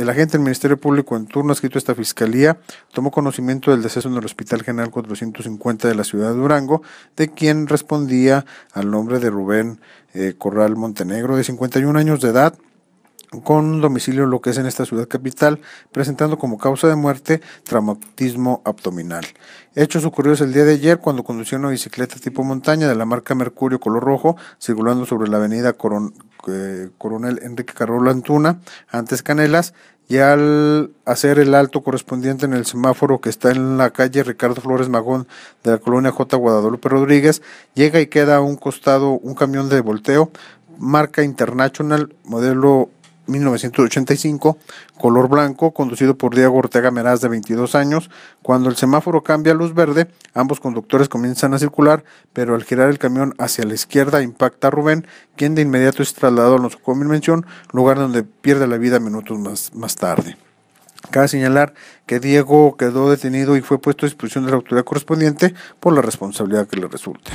El agente del Ministerio Público en turno escrito esta fiscalía tomó conocimiento del deceso en el Hospital General 450 de la ciudad de Durango, de quien respondía al nombre de Rubén eh, Corral Montenegro, de 51 años de edad, con domicilio lo que es en esta ciudad capital, presentando como causa de muerte traumatismo abdominal. Hechos ocurridos el día de ayer cuando conducía una bicicleta tipo montaña de la marca Mercurio color rojo, circulando sobre la avenida Coronel. Eh, coronel Enrique Carola Antuna, antes Canelas, y al hacer el alto correspondiente en el semáforo que está en la calle Ricardo Flores Magón de la colonia J. Guadalupe Rodríguez, llega y queda a un costado un camión de volteo, marca International, modelo 1985, color blanco, conducido por Diego Ortega Meraz de 22 años. Cuando el semáforo cambia a luz verde, ambos conductores comienzan a circular, pero al girar el camión hacia la izquierda impacta a Rubén, quien de inmediato es trasladado a nuestro mención, lugar donde pierde la vida minutos más, más tarde. Cabe señalar que Diego quedó detenido y fue puesto a disposición de la autoridad correspondiente por la responsabilidad que le resulte.